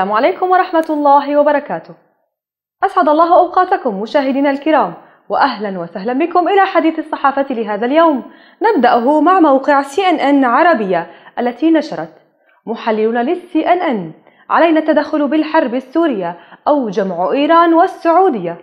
السلام عليكم ورحمة الله وبركاته. أسعد الله أوقاتكم مشاهدينا الكرام، وأهلا وسهلا بكم إلى حديث الصحافة لهذا اليوم. نبدأه مع موقع سي إن إن عربية التي نشرت: محللون للسي إن إن علينا التدخل بالحرب السورية أو جمع إيران والسعودية.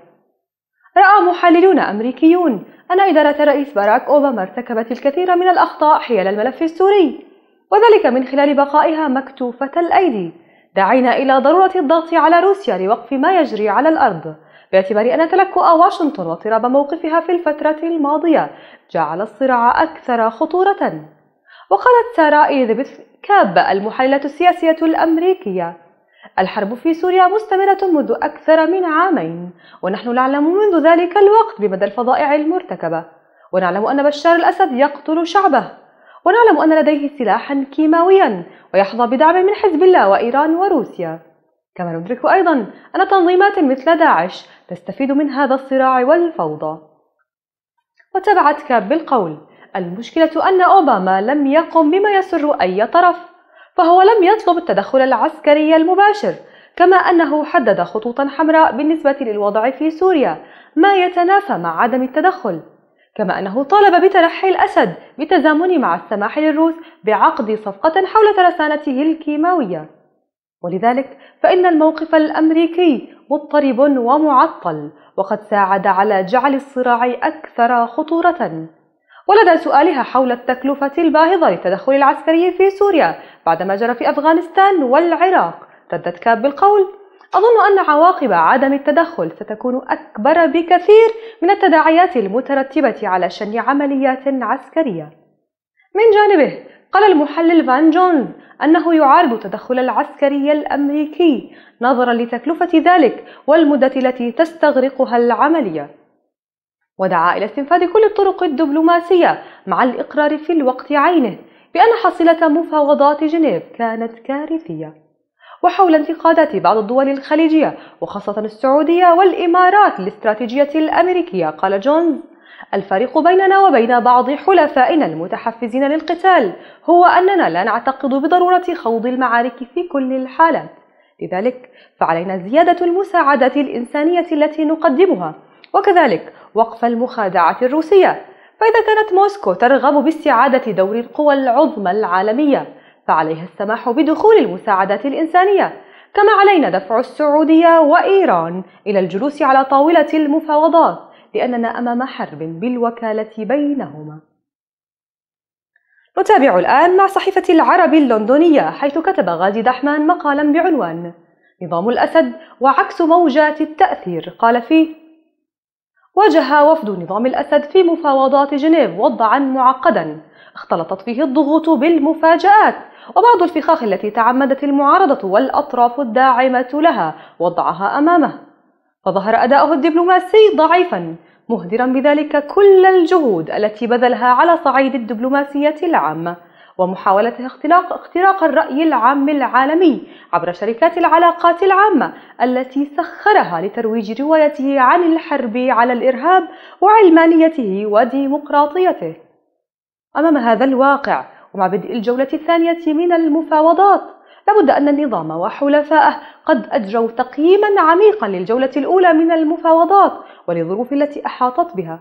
رأى محللون أمريكيون أن إدارة الرئيس باراك أوباما ارتكبت الكثير من الأخطاء حيال الملف السوري. وذلك من خلال بقائها مكتوفة الأيدي داعين إلى ضرورة الضغط على روسيا لوقف ما يجري على الأرض باعتبار أن تلكؤ واشنطن واضطراب موقفها في الفترة الماضية جعل الصراع أكثر خطورة وقالت سارة إليزابيث كاب المحللة السياسية الأمريكية الحرب في سوريا مستمرة منذ أكثر من عامين ونحن نعلم منذ ذلك الوقت بمدى الفظائع المرتكبة ونعلم أن بشار الأسد يقتل شعبه ونعلم أن لديه سلاحا كيماويا ويحظى بدعم من حزب الله وإيران وروسيا كما ندرك أيضا أن تنظيمات مثل داعش تستفيد من هذا الصراع والفوضى وتبعت كاب بالقول المشكلة أن أوباما لم يقم بما يسر أي طرف فهو لم يطلب التدخل العسكري المباشر كما أنه حدد خطوطا حمراء بالنسبة للوضع في سوريا ما يتنافى مع عدم التدخل كما أنه طالب بترحي الأسد بتزامن مع السماح للروس بعقد صفقة حول ترسانته الكيماوية ولذلك فإن الموقف الأمريكي مضطرب ومعطل وقد ساعد على جعل الصراع أكثر خطورة ولدى سؤالها حول التكلفة الباهظة للتدخل العسكري في سوريا بعدما جرى في أفغانستان والعراق ردت كاب بالقول أظن أن عواقب عدم التدخل ستكون أكبر بكثير من التداعيات المترتبة على شن عمليات عسكرية. من جانبه، قال المحلل فان جونز أنه يعارض التدخل العسكري الأمريكي نظرا لتكلفة ذلك والمدة التي تستغرقها العملية. ودعا إلى استنفاذ كل الطرق الدبلوماسية مع الإقرار في الوقت عينه بأن حصيلة مفاوضات جنيف كانت كارثية. وحول انتقادات بعض الدول الخليجية وخاصة السعودية والإمارات للاستراتيجية الأمريكية قال جونز الفريق بيننا وبين بعض حلفائنا المتحفزين للقتال هو أننا لا نعتقد بضرورة خوض المعارك في كل الحالات لذلك فعلينا زيادة المساعدات الإنسانية التي نقدمها وكذلك وقف المخادعة الروسية فإذا كانت موسكو ترغب باستعادة دور القوى العظمى العالمية فعليها السماح بدخول المساعدات الإنسانية كما علينا دفع السعودية وإيران إلى الجلوس على طاولة المفاوضات لأننا أمام حرب بالوكالة بينهما نتابع الآن مع صحيفة العرب اللندنية حيث كتب غازي دحمان مقالا بعنوان نظام الأسد وعكس موجات التأثير قال فيه واجه وفد نظام الأسد في مفاوضات جنيف وضعا معقدا اختلطت فيه الضغوط بالمفاجآت وبعض الفخاخ التي تعمدت المعارضة والأطراف الداعمة لها وضعها أمامه فظهر أداؤه الدبلوماسي ضعيفا مهدرا بذلك كل الجهود التي بذلها على صعيد الدبلوماسية العامة ومحاولته اختراق, اختراق الرأي العام العالمي عبر شركات العلاقات العامة التي سخرها لترويج روايته عن الحرب على الإرهاب وعلمانيته وديمقراطيته أمام هذا الواقع ومع بدء الجولة الثانية من المفاوضات لابد أن النظام وحلفائه قد أجروا تقييما عميقا للجولة الأولى من المفاوضات وللظروف التي أحاطت بها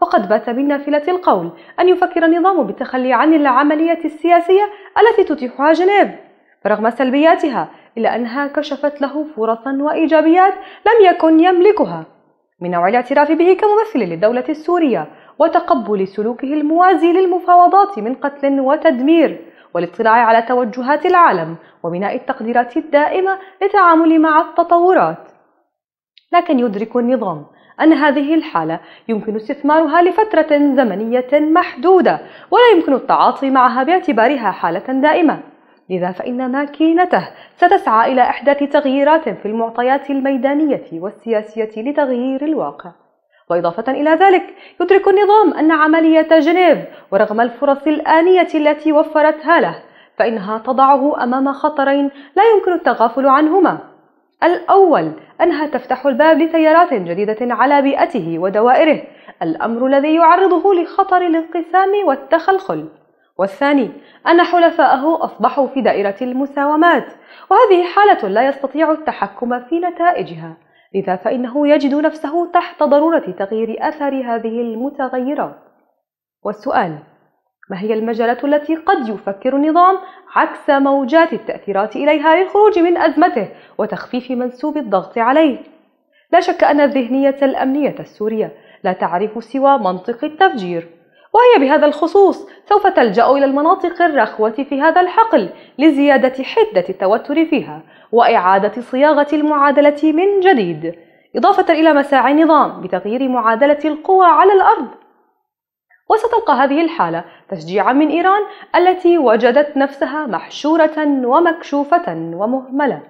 فقد بات من نافلة القول أن يفكر النظام بالتخلي عن العملية السياسية التي تتيحها جنيف فرغم سلبياتها إلا أنها كشفت له فرصا وإيجابيات لم يكن يملكها من نوع الاعتراف به كممثل للدولة السورية وتقبل سلوكه الموازي للمفاوضات من قتل وتدمير والاطلاع على توجهات العالم وبناء التقديرات الدائمة للتعامل مع التطورات لكن يدرك النظام أن هذه الحالة يمكن استثمارها لفترة زمنية محدودة ولا يمكن التعاطي معها باعتبارها حالة دائمة لذا فإن ماكينته ستسعى إلى إحداث تغييرات في المعطيات الميدانية والسياسية لتغيير الواقع وإضافة إلى ذلك يدرك النظام أن عملية جنيف ورغم الفرص الآنية التي وفرتها له فإنها تضعه أمام خطرين لا يمكن التغافل عنهما الأول أنها تفتح الباب لتيارات جديدة على بيئته ودوائره الأمر الذي يعرضه لخطر الانقسام والتخلخل والثاني أن حلفائه أصبحوا في دائرة المساومات وهذه حالة لا يستطيع التحكم في نتائجها لذا فإنه يجد نفسه تحت ضرورة تغيير أثر هذه المتغيرات والسؤال ما هي المجالات التي قد يفكر النظام عكس موجات التأثيرات إليها للخروج من أزمته وتخفيف منسوب الضغط عليه؟ لا شك أن الذهنية الأمنية السورية لا تعرف سوى منطق التفجير وهي بهذا الخصوص سوف تلجأ إلى المناطق الرخوة في هذا الحقل لزيادة حدة التوتر فيها وإعادة صياغة المعادلة من جديد إضافة إلى مساعي النظام بتغيير معادلة القوى على الأرض وستلقى هذه الحالة تشجيعا من إيران التي وجدت نفسها محشورة ومكشوفة ومهملة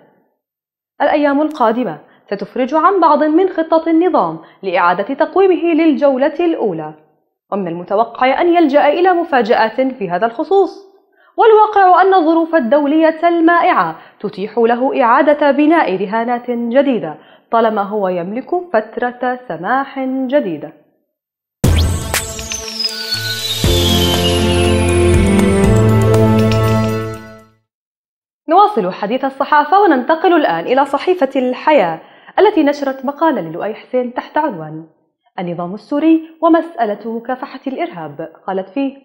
الأيام القادمة ستفرج عن بعض من خطة النظام لإعادة تقويمه للجولة الأولى ومن المتوقع أن يلجأ إلى مفاجآت في هذا الخصوص والواقع أن الظروف الدولية المائعة تتيح له إعادة بناء رهانات جديدة طالما هو يملك فترة سماح جديدة نواصل حديث الصحافة وننتقل الآن إلى صحيفة الحياة التي نشرت مقالا للؤي حسين تحت عنوان النظام السوري ومسألة مكافحة الإرهاب قالت فيه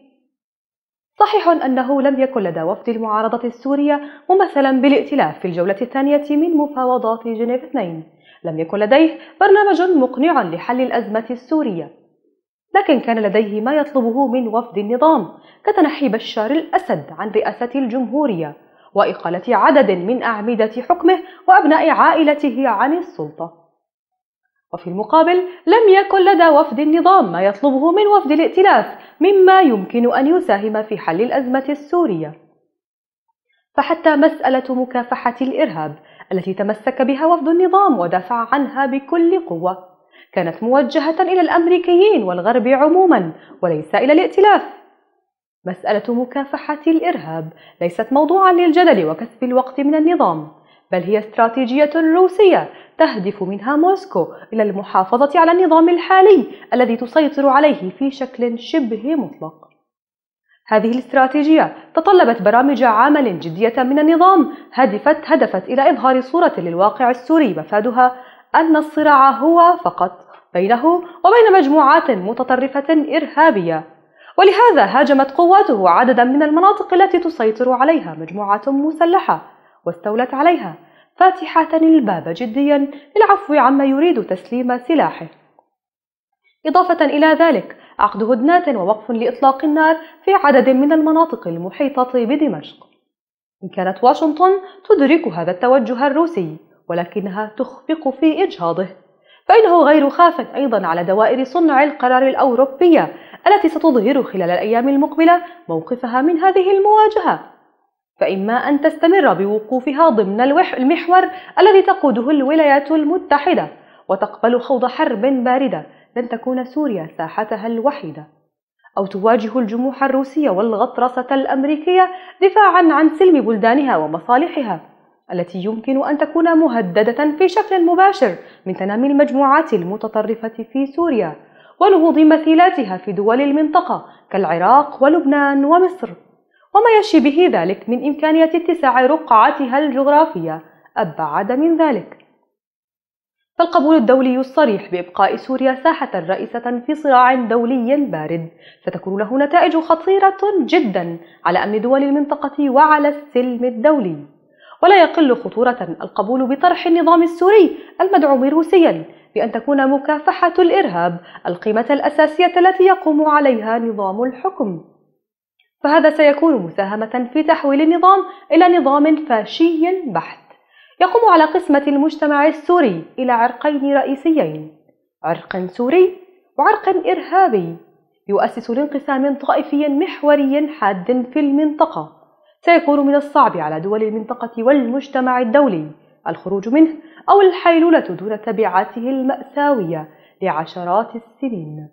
صحيح أنه لم يكن لدى وفد المعارضة السورية ممثلا بالائتلاف في الجولة الثانية من مفاوضات جنيف 2 لم يكن لديه برنامج مقنع لحل الأزمة السورية لكن كان لديه ما يطلبه من وفد النظام كتنحي بشار الأسد عن رئاسة الجمهورية وإقالة عدد من أعمدة حكمه وأبناء عائلته عن السلطة وفي المقابل لم يكن لدى وفد النظام ما يطلبه من وفد الائتلاف مما يمكن أن يساهم في حل الأزمة السورية فحتى مسألة مكافحة الإرهاب التي تمسك بها وفد النظام ودافع عنها بكل قوة كانت موجهة إلى الأمريكيين والغرب عموما وليس إلى الائتلاف مسألة مكافحة الإرهاب ليست موضوعا للجدل وكسب الوقت من النظام بل هي استراتيجية روسية تهدف منها موسكو إلى المحافظة على النظام الحالي الذي تسيطر عليه في شكل شبه مطلق. هذه الاستراتيجية تطلبت برامج عمل جدية من النظام هدفت هدفت إلى إظهار صورة للواقع السوري مفادها أن الصراع هو فقط بينه وبين مجموعات متطرفة إرهابية ولهذا هاجمت قواته عددا من المناطق التي تسيطر عليها مجموعات مسلحة واستولت عليها فاتحة الباب جديا للعفو عما يريد تسليم سلاحه إضافة إلى ذلك عقد هدنات ووقف لإطلاق النار في عدد من المناطق المحيطة بدمشق إن كانت واشنطن تدرك هذا التوجه الروسي ولكنها تخفق في إجهاضه فإنه غير خاف أيضا على دوائر صنع القرار الأوروبية التي ستظهر خلال الأيام المقبلة موقفها من هذه المواجهة فإما أن تستمر بوقوفها ضمن المحور الذي تقوده الولايات المتحدة وتقبل خوض حرب باردة لن تكون سوريا ساحتها الوحيدة أو تواجه الجموح الروسية والغطرسة الأمريكية دفاعا عن سلم بلدانها ومصالحها التي يمكن أن تكون مهددة في شكل مباشر من تنامي المجموعات المتطرفة في سوريا ونهوض مثيلاتها في دول المنطقة كالعراق ولبنان ومصر وما يشي به ذلك من إمكانية اتساع رقعتها الجغرافية أبعد من ذلك فالقبول الدولي الصريح بإبقاء سوريا ساحة رئيسة في صراع دولي بارد ستكون له نتائج خطيرة جدا على أمن دول المنطقة وعلى السلم الدولي ولا يقل خطورة القبول بطرح النظام السوري المدعوم روسيا بأن تكون مكافحة الإرهاب القيمة الأساسية التي يقوم عليها نظام الحكم فهذا سيكون مساهمة في تحويل النظام إلى نظام فاشي بحت يقوم على قسمة المجتمع السوري إلى عرقين رئيسيين عرق سوري وعرق إرهابي يؤسس لانقسام طائفي محوري حاد في المنطقة سيكون من الصعب على دول المنطقة والمجتمع الدولي الخروج منه أو الحيلولة دون تبعاته المأساوية لعشرات السنين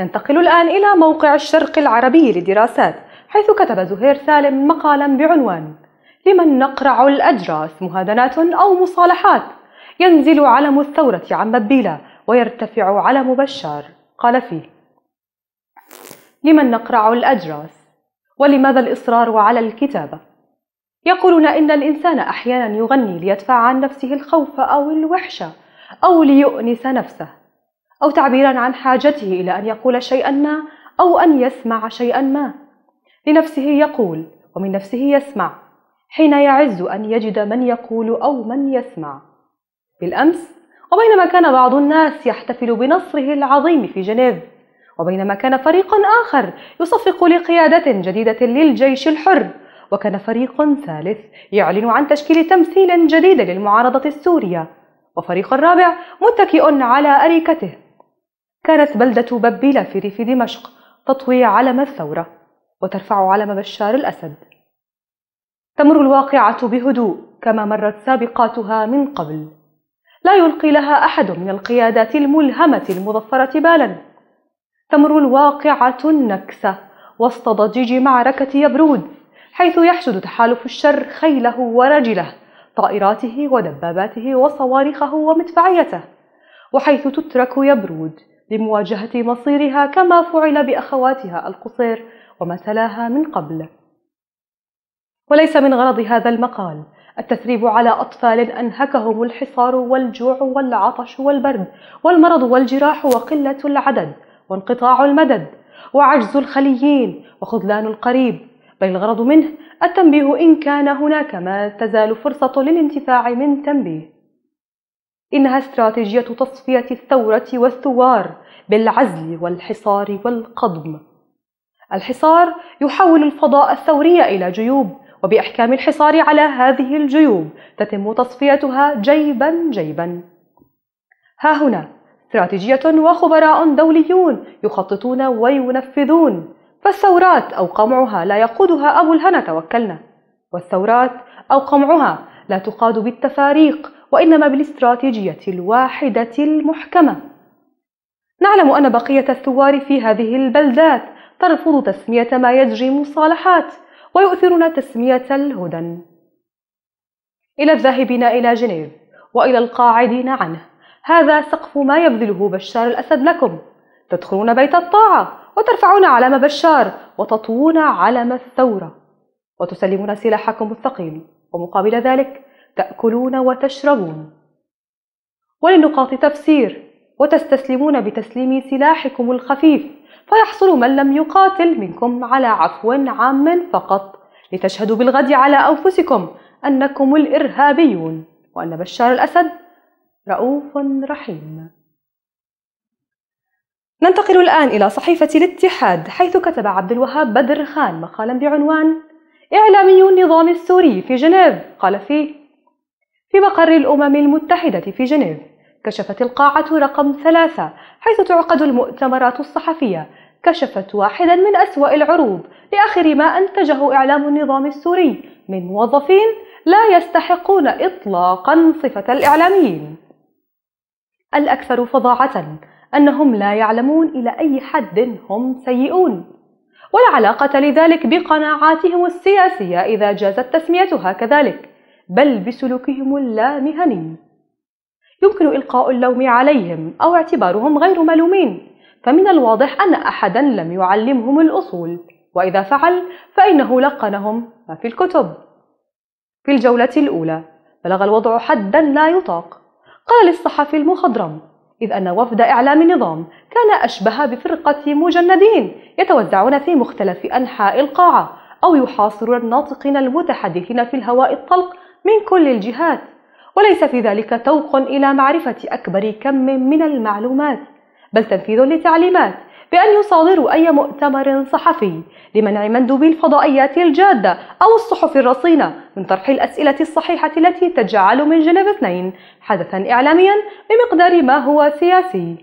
ننتقل الآن إلى موقع الشرق العربي للدراسات حيث كتب زهير سالم مقالا بعنوان لمن نقرع الأجر مهادنات أو مصالحات ينزل علم الثورة عن مبيلة ويرتفع علم بشار قال فيه لمن نقرع الأجراس ولماذا الإصرار على الكتابة يقولون إن الإنسان أحيانا يغني ليدفع عن نفسه الخوف أو الوحشة أو ليؤنس نفسه أو تعبيرا عن حاجته إلى أن يقول شيئا ما أو أن يسمع شيئا ما لنفسه يقول ومن نفسه يسمع حين يعز أن يجد من يقول أو من يسمع بالأمس وبينما كان بعض الناس يحتفل بنصره العظيم في جنيف وبينما كان فريق آخر يصفق لقيادة جديدة للجيش الحر وكان فريق ثالث يعلن عن تشكيل تمثيل جديد للمعارضة السورية وفريق الرابع متكئ على أريكته كانت بلدة ببيلة في ريف دمشق تطوي علم الثورة وترفع علم بشار الأسد تمر الواقعة بهدوء كما مرت سابقاتها من قبل لا يلقي لها أحد من القيادات الملهمة المظفرة بالا تمر الواقعة النكسة وسط ضجيج معركة يبرود حيث يحشد تحالف الشر خيله ورجله طائراته ودباباته وصواريخه ومدفعيته وحيث تترك يبرود لمواجهة مصيرها كما فعل بأخواتها القصير وما تلاها من قبل وليس من غرض هذا المقال التثريب على أطفال أنهكهم الحصار والجوع والعطش والبرد والمرض والجراح وقلة العدد وانقطاع المدد وعجز الخليين وخذلان القريب بل الغرض منه التنبيه إن كان هناك ما تزال فرصة للانتفاع من تنبيه إنها استراتيجية تصفية الثورة والثوار بالعزل والحصار والقضم. الحصار يحول الفضاء الثوري إلى جيوب، وبإحكام الحصار على هذه الجيوب تتم تصفيتها جيبا جيبا. ها هنا استراتيجية وخبراء دوليون يخططون وينفذون، فالثورات أو قمعها لا يقودها أبو الهنا توكلنا، والثورات أو قمعها لا تقاد بالتفاريق وإنما بالاستراتيجية الواحدة المحكمة نعلم أن بقية الثوار في هذه البلدات ترفض تسمية ما يجري مصالحات ويؤثرون تسمية الهدن إلى الذاهبين إلى جنيف وإلى القاعدين عنه هذا سقف ما يبذله بشار الأسد لكم تدخلون بيت الطاعة وترفعون علم بشار وتطوون علم الثورة وتسلمون سلاحكم الثقيل ومقابل ذلك تأكلون وتشربون وللنقاط تفسير وتستسلمون بتسليم سلاحكم الخفيف فيحصل من لم يقاتل منكم على عفو عام فقط لتشهدوا بالغد على أنفسكم أنكم الإرهابيون وأن بشار الأسد رؤوف رحيم ننتقل الآن إلى صحيفة الاتحاد حيث كتب عبد الوهاب بدر خان مقالا بعنوان إعلامي النظام السوري في جنيف قال فيه في مقر الأمم المتحدة في جنيف كشفت القاعة رقم ثلاثة حيث تعقد المؤتمرات الصحفية كشفت واحدا من أسوأ العروض لآخر ما أنتجه إعلام النظام السوري من موظفين لا يستحقون إطلاقا صفة الإعلاميين الأكثر فظاعة أنهم لا يعلمون إلى أي حد هم سيئون ولا علاقة لذلك بقناعاتهم السياسية إذا جازت تسميتها كذلك بل بسلوكهم اللامهني يمكن إلقاء اللوم عليهم أو اعتبارهم غير ملومين فمن الواضح أن أحدا لم يعلمهم الأصول وإذا فعل فإنه لقنهم ما في الكتب في الجولة الأولى بلغ الوضع حدا لا يطاق قال للصحفي المخضرم إذ أن وفد إعلام نظام كان أشبه بفرقة مجندين يتوزعون في مختلف أنحاء القاعة أو يحاصرون الناطقين المتحدثين في الهواء الطلق من كل الجهات وليس في ذلك توق إلى معرفة أكبر كم من المعلومات بل تنفيذ لتعليمات بأن يصادروا أي مؤتمر صحفي لمنع مندوبي الفضائيات الجادة أو الصحف الرصينة من طرح الأسئلة الصحيحة التي تجعل من جنيف 2 حدثا إعلاميا بمقدار ما هو سياسي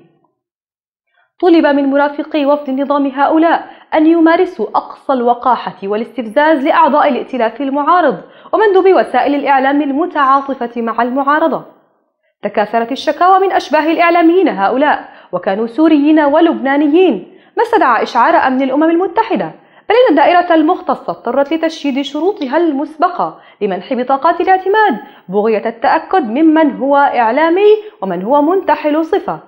طلب من مرافقي وفد النظام هؤلاء أن يمارسوا أقصى الوقاحة والاستفزاز لأعضاء الائتلاف المعارض ومندوبي وسائل الإعلام المتعاطفة مع المعارضة تكاثرت الشكاوى من أشباه الإعلاميين هؤلاء وكانوا سوريين ولبنانيين ما استدعى إشعار أمن الأمم المتحدة بل إن الدائرة المختصة اضطرت لتشييد شروطها المسبقة لمنح بطاقات الاعتماد بغية التأكد ممن هو إعلامي ومن هو منتحل صفة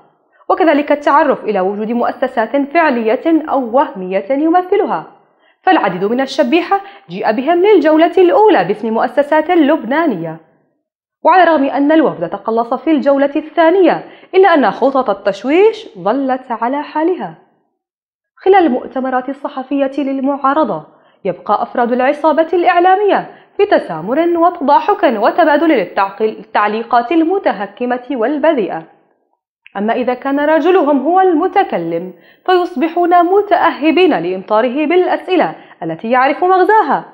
وكذلك التعرف إلى وجود مؤسسات فعلية أو وهمية يمثلها فالعديد من الشبيحة جيء بهم للجولة الأولى باسم مؤسسات لبنانية وعلى الرغم أن الوفد تقلص في الجولة الثانية إلا أن خطط التشويش ظلت على حالها خلال المؤتمرات الصحفية للمعارضة يبقى أفراد العصابة الإعلامية بتسامر وتضاحك وتبادل التعليقات المتهكمة والبذيئة أما إذا كان رجلهم هو المتكلم فيصبحون متأهبين لإمطاره بالأسئلة التي يعرف مغزاها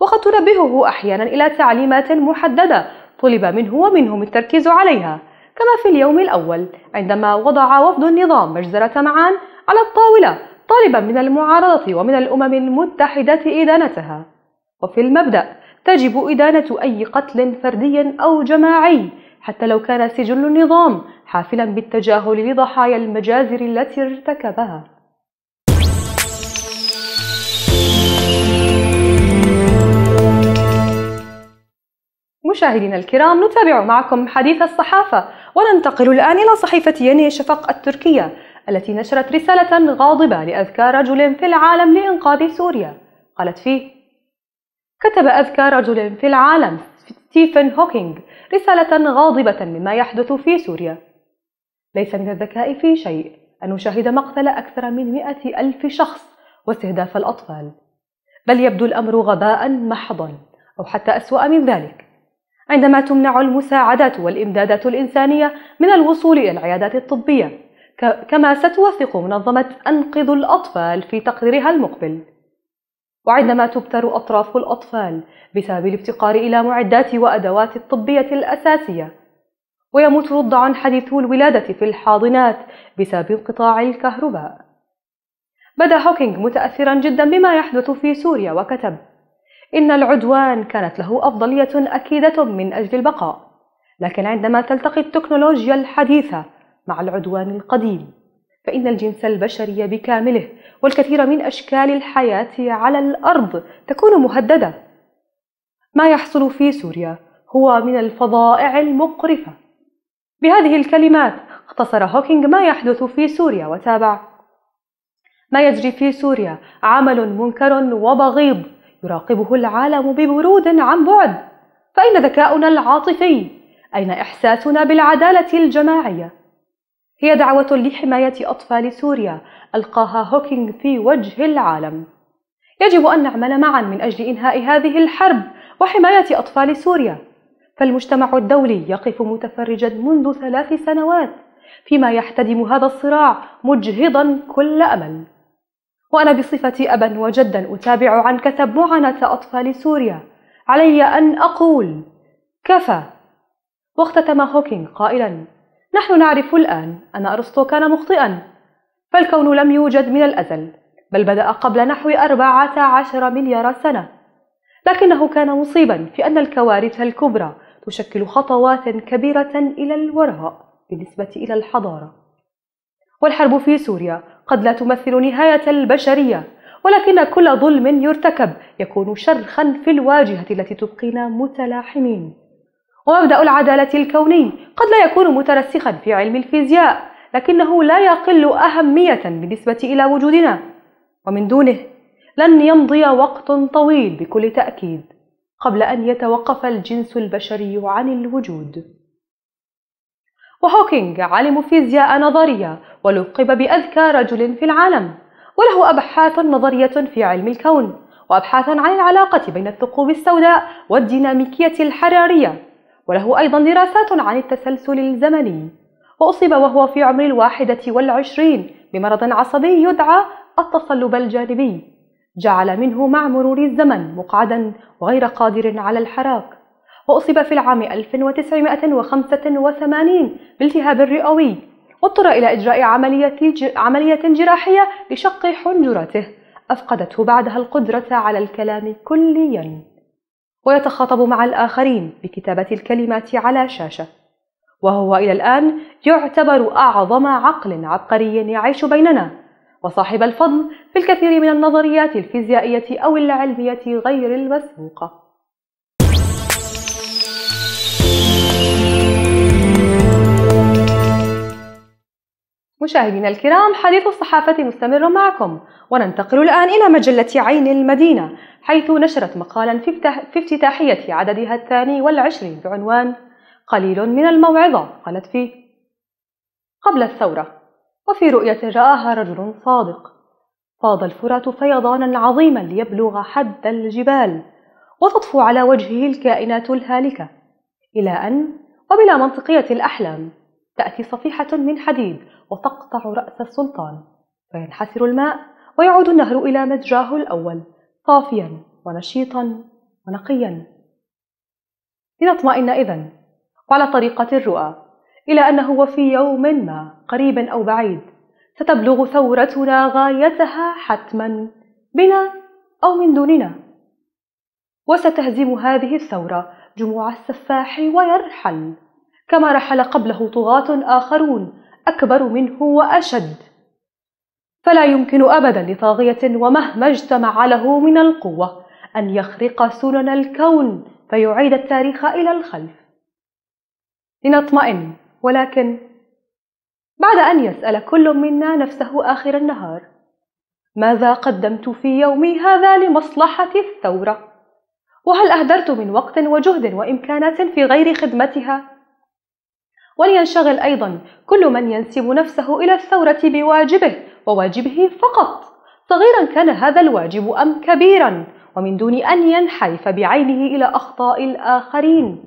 وقد تنبهه أحيانا إلى تعليمات محددة طلب منه ومنهم التركيز عليها كما في اليوم الأول عندما وضع وفد النظام مجزرة معان على الطاولة طالبا من المعارضة ومن الأمم المتحدة إدانتها وفي المبدأ تجب إدانة أي قتل فردي أو جماعي حتى لو كان سجل النظام حافلا بالتجاهل لضحايا المجازر التي ارتكبها مشاهدينا الكرام نتابع معكم حديث الصحافة وننتقل الآن إلى صحيفة يني شفق التركية التي نشرت رسالة غاضبة لأذكى رجل في العالم لإنقاذ سوريا قالت فيه كتب أذكى رجل في العالم ستيفن هوكينج رسالة غاضبة مما يحدث في سوريا ليس من الذكاء في شيء أن نشاهد مقتل أكثر من مئة ألف شخص واستهداف الأطفال بل يبدو الأمر غباء محضا أو حتى أسوأ من ذلك عندما تمنع المساعدات والإمدادات الإنسانية من الوصول إلى العيادات الطبية كما ستوثق منظمة أنقذ الأطفال في تقريرها المقبل وعندما تبتر أطراف الأطفال بسبب الافتقار إلى معدات وأدوات الطبية الأساسية ويموت رضعا حديثو الولادة في الحاضنات بسبب انقطاع الكهرباء بدا هوكينغ متأثرا جدا بما يحدث في سوريا وكتب إن العدوان كانت له أفضلية أكيدة من أجل البقاء، لكن عندما تلتقي التكنولوجيا الحديثة مع العدوان القديم، فإن الجنس البشري بكامله والكثير من أشكال الحياة على الأرض تكون مهددة. ما يحصل في سوريا هو من الفظائع المقرفة. بهذه الكلمات اختصر هوكينغ ما يحدث في سوريا وتابع: ما يجري في سوريا عمل منكر وبغيض يراقبه العالم ببرود عن بعد فاين ذكاؤنا العاطفي اين احساسنا بالعداله الجماعيه هي دعوه لحمايه اطفال سوريا القاها هوكينغ في وجه العالم يجب ان نعمل معا من اجل انهاء هذه الحرب وحمايه اطفال سوريا فالمجتمع الدولي يقف متفرجا منذ ثلاث سنوات فيما يحتدم هذا الصراع مجهضا كل امل وأنا بصفتي أبا وجدا أتابع عن كثب معاناة أطفال سوريا علي أن أقول كفى واختتم هوكينغ قائلا نحن نعرف الآن أن أرسطو كان مخطئا فالكون لم يوجد من الأزل بل بدأ قبل نحو أربعة عشر مليار سنة لكنه كان مصيبا في أن الكوارث الكبرى تشكل خطوات كبيرة إلى الوراء بالنسبة إلى الحضارة والحرب في سوريا قد لا تمثل نهاية البشرية ولكن كل ظلم يرتكب يكون شرخا في الواجهة التي تبقينا متلاحمين ومبدأ العدالة الكوني قد لا يكون مترسخا في علم الفيزياء لكنه لا يقل أهمية بالنسبة إلى وجودنا ومن دونه لن يمضي وقت طويل بكل تأكيد قبل أن يتوقف الجنس البشري عن الوجود وهوكينج عالم فيزياء نظرية ولقب بأذكى رجل في العالم وله أبحاث نظرية في علم الكون وأبحاث عن العلاقة بين الثقوب السوداء والديناميكية الحرارية وله أيضا دراسات عن التسلسل الزمني وأصيب وهو في عمر الواحدة والعشرين بمرض عصبي يدعى التصلب الجانبي جعل منه مع مرور الزمن مقعدا وغير قادر على الحراك وأصيب في العام 1985 بالتهاب رئوي واضطر إلى إجراء عملية, عملية جراحية لشق حنجرته أفقدته بعدها القدرة على الكلام كليا ويتخاطب مع الآخرين بكتابة الكلمات على شاشة وهو إلى الآن يعتبر أعظم عقل عبقري يعيش بيننا وصاحب الفضل في الكثير من النظريات الفيزيائية أو العلمية غير المسبوقة مشاهدينا الكرام حديث الصحافة مستمر معكم وننتقل الآن إلى مجلة عين المدينة حيث نشرت مقالا في افتتاحية عددها الثاني والعشرين بعنوان قليل من الموعظة قالت فيه قبل الثورة وفي رؤية رآها رجل صادق فاض الفرات فيضانا عظيما ليبلغ حد الجبال وتطفو على وجهه الكائنات الهالكة إلى أن وبلا منطقية الأحلام تأتي صفيحة من حديد وتقطع رأس السلطان فينحسر الماء ويعود النهر إلى مجراه الأول صافيا ونشيطا ونقيا لنطمئن إذا وعلى طريقة الرؤى إلى أنه وفي يوم ما قريب أو بعيد ستبلغ ثورتنا غايتها حتما بنا أو من دوننا وستهزم هذه الثورة جموع السفاح ويرحل كما رحل قبله طغاة آخرون أكبر منه وأشد فلا يمكن أبدا لطاغية ومهما اجتمع له من القوة أن يخرق سنن الكون فيعيد التاريخ إلى الخلف لنطمئن ولكن بعد أن يسأل كل منا نفسه آخر النهار ماذا قدمت في يومي هذا لمصلحة الثورة؟ وهل أهدرت من وقت وجهد وإمكانات في غير خدمتها؟ ولينشغل أيضا كل من ينسب نفسه إلى الثورة بواجبه وواجبه فقط صغيرا كان هذا الواجب أم كبيرا ومن دون أن ينحرف بعينه إلى أخطاء الآخرين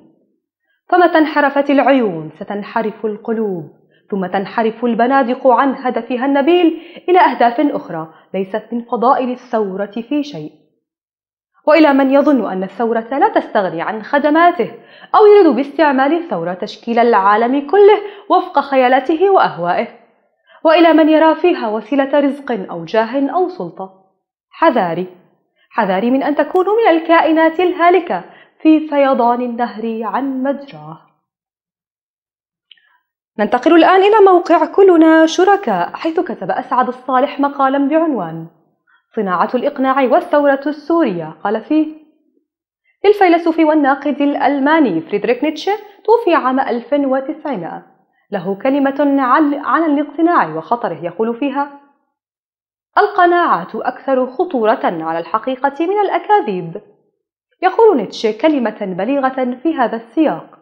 فمتى انحرفت العيون ستنحرف القلوب ثم تنحرف البنادق عن هدفها النبيل إلى أهداف أخرى ليست من فضائل الثورة في شيء وإلى من يظن أن الثورة لا تستغني عن خدماته أو يريد باستعمال الثورة تشكيل العالم كله وفق خيالاته وأهوائه وإلى من يرى فيها وسيلة رزق أو جاه أو سلطة حذاري حذاري من أن تكونوا من الكائنات الهالكة في فيضان النهر عن مجراه ننتقل الآن إلى موقع كلنا شركاء حيث كتب أسعد الصالح مقالا بعنوان صناعة الإقناع والثورة السورية قال فيه للفيلسوف والناقد الألماني فريدريك نيتشه توفي عام 1900 له كلمة عن الاقتناع وخطره يقول فيها القناعة أكثر خطورة على الحقيقة من الأكاذيب يقول نيتشه كلمة بليغة في هذا السياق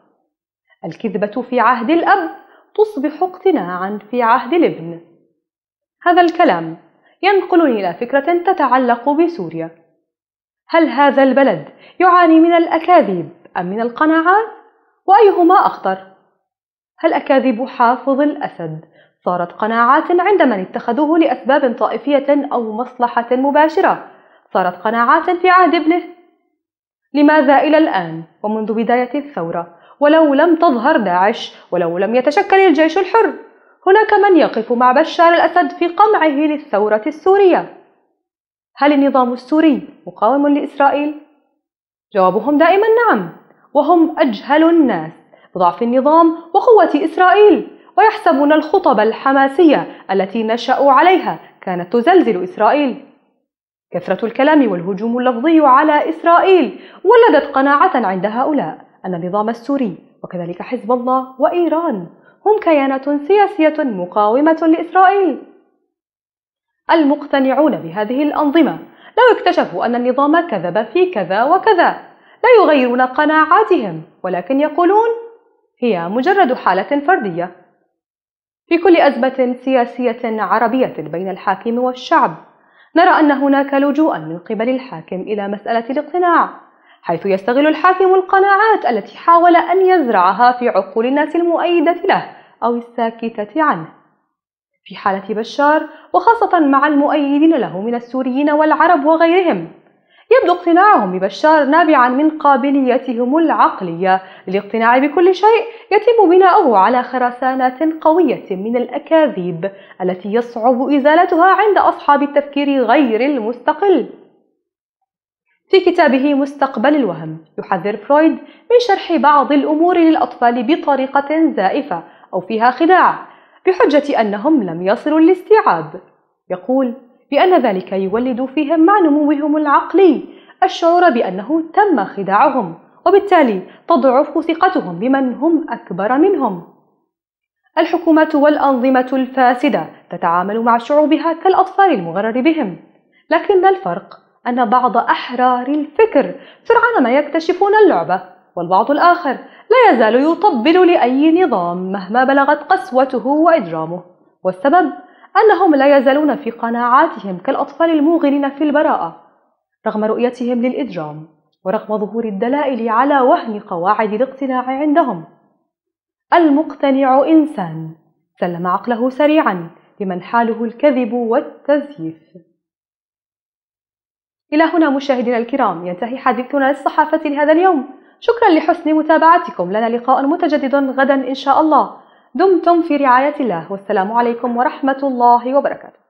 الكذبة في عهد الأب تصبح اقتناعا في عهد الابن هذا الكلام ينقلني إلى فكرة تتعلق بسوريا هل هذا البلد يعاني من الأكاذيب أم من القناعات؟ وأيهما أخطر؟ هل أكاذيب حافظ الأسد صارت قناعات عند من اتخذوه لأسباب طائفية أو مصلحة مباشرة صارت قناعات في عهد ابنه لماذا إلى الآن ومنذ بداية الثورة ولو لم تظهر داعش ولو لم يتشكل الجيش الحر هناك من يقف مع بشار الأسد في قمعه للثورة السورية هل النظام السوري مقاوم لإسرائيل؟ جوابهم دائما نعم وهم أجهل الناس بضعف النظام وقوة إسرائيل ويحسبون الخطب الحماسية التي نشأوا عليها كانت تزلزل إسرائيل كثرة الكلام والهجوم اللفظي على إسرائيل ولدت قناعة عند هؤلاء أن النظام السوري وكذلك حزب الله وإيران هم كيانات سياسية مقاومة لإسرائيل. المقتنعون بهذه الأنظمة لو اكتشفوا أن النظام كذب في كذا وكذا لا يغيرون قناعاتهم ولكن يقولون هي مجرد حالة فردية. في كل أزمة سياسية عربية بين الحاكم والشعب نرى أن هناك لجوءا من قبل الحاكم إلى مسألة الاقتناع حيث يستغل الحاكم القناعات التي حاول أن يزرعها في عقول الناس المؤيدة له أو الساكتة عنه في حالة بشار وخاصة مع المؤيدين له من السوريين والعرب وغيرهم يبدو اقتناعهم ببشار نابعا من قابليتهم العقلية للاقتناع بكل شيء يتم بناؤه على خرسانات قوية من الأكاذيب التي يصعب إزالتها عند أصحاب التفكير غير المستقل في كتابه مستقبل الوهم يحذر فرويد من شرح بعض الأمور للأطفال بطريقة زائفة أو فيها خداع بحجة أنهم لم يصلوا الاستيعاب يقول بأن ذلك يولد فيهم مع نموهم العقلي الشعور بأنه تم خداعهم وبالتالي تضعف ثقتهم بمن هم أكبر منهم الحكومات والأنظمة الفاسدة تتعامل مع شعوبها كالأطفال المغرر بهم لكن الفرق أن بعض أحرار الفكر سرعان ما يكتشفون اللعبة والبعض الآخر لا يزال يطبل لأي نظام مهما بلغت قسوته وإجرامه والسبب أنهم لا يزالون في قناعاتهم كالأطفال الموغلين في البراءة رغم رؤيتهم للإجرام ورغم ظهور الدلائل على وهن قواعد الاقتناع عندهم المقتنع إنسان سلم عقله سريعا لمن حاله الكذب والتزييف إلى هنا مشاهدينا الكرام ينتهي حديثنا للصحافة لهذا اليوم شكرا لحسن متابعتكم لنا لقاء متجدد غدا إن شاء الله دمتم في رعاية الله والسلام عليكم ورحمة الله وبركاته